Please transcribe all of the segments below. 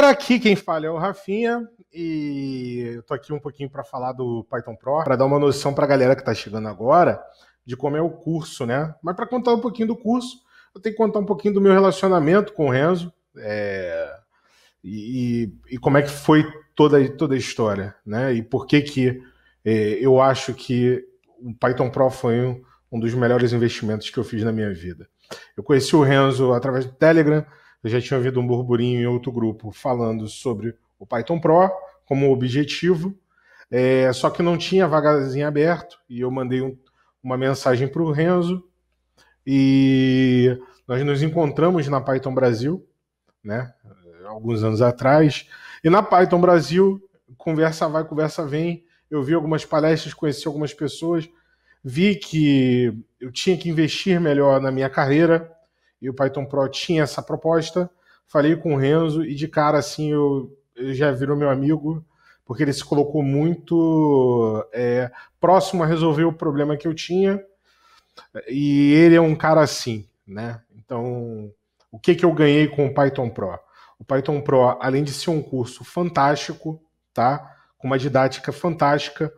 galera, aqui quem fala é o Rafinha e eu tô aqui um pouquinho para falar do Python Pro, para dar uma noção para a galera que está chegando agora de como é o curso, né? Mas para contar um pouquinho do curso, eu tenho que contar um pouquinho do meu relacionamento com o Renzo é... e, e, como é que foi toda, toda a história, né? E por que que é, eu acho que o Python Pro foi um, um dos melhores investimentos que eu fiz na minha vida. Eu conheci o Renzo através do Telegram, eu já tinha ouvido um burburinho em outro grupo falando sobre o Python Pro como objetivo, é, só que não tinha vagazinha aberto e eu mandei um, uma mensagem para o Renzo e nós nos encontramos na Python Brasil, né, alguns anos atrás, e na Python Brasil, conversa vai, conversa vem, eu vi algumas palestras, conheci algumas pessoas, vi que eu tinha que investir melhor na minha carreira, e o Python Pro tinha essa proposta. Falei com o Renzo e de cara assim eu, eu já virou meu amigo, porque ele se colocou muito é, próximo a resolver o problema que eu tinha. E ele é um cara assim, né? Então, o que, que eu ganhei com o Python Pro? O Python Pro, além de ser um curso fantástico, tá? Com uma didática fantástica,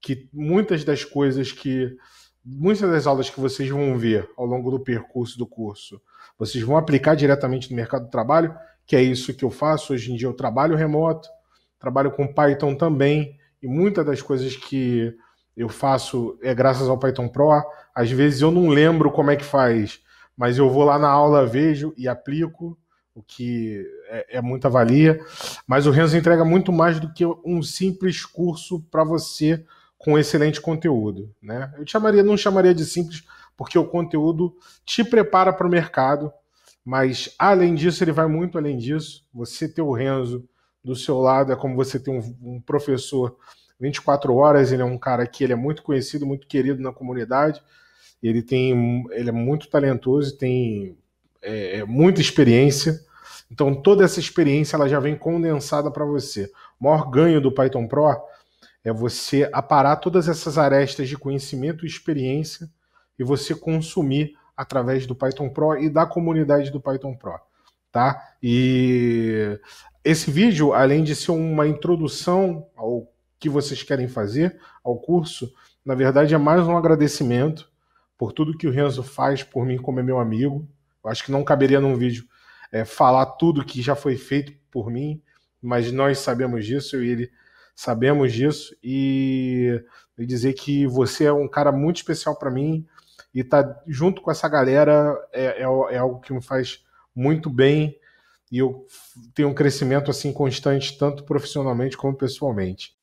que muitas das coisas que muitas das aulas que vocês vão ver ao longo do percurso do curso, vocês vão aplicar diretamente no mercado de trabalho, que é isso que eu faço hoje em dia. Eu trabalho remoto, trabalho com Python também, e muitas das coisas que eu faço é graças ao Python Pro. Às vezes eu não lembro como é que faz, mas eu vou lá na aula, vejo e aplico, o que é, é muita valia. Mas o Renzo entrega muito mais do que um simples curso para você com excelente conteúdo. Né? Eu chamaria, não chamaria de simples, porque o conteúdo te prepara para o mercado, mas além disso, ele vai muito além disso. Você ter o Renzo do seu lado é como você ter um, um professor 24 horas, ele é um cara que ele é muito conhecido, muito querido na comunidade. Ele tem, ele é muito talentoso, tem é, é, muita experiência. Então toda essa experiência ela já vem condensada para você. O maior ganho do Python Pro é você aparar todas essas arestas de conhecimento e experiência e você consumir através do Python Pro e da comunidade do Python Pro, tá? E esse vídeo, além de ser uma introdução ao que vocês querem fazer, ao curso, na verdade é mais um agradecimento por tudo que o Renzo faz por mim como é meu amigo. Eu acho que não caberia num vídeo é, falar tudo que já foi feito por mim, mas nós sabemos disso e ele sabemos disso, e, e dizer que você é um cara muito especial para mim e estar tá junto com essa galera é, é, é, algo que me faz muito bem e eu tenho um crescimento assim constante, tanto profissionalmente como pessoalmente.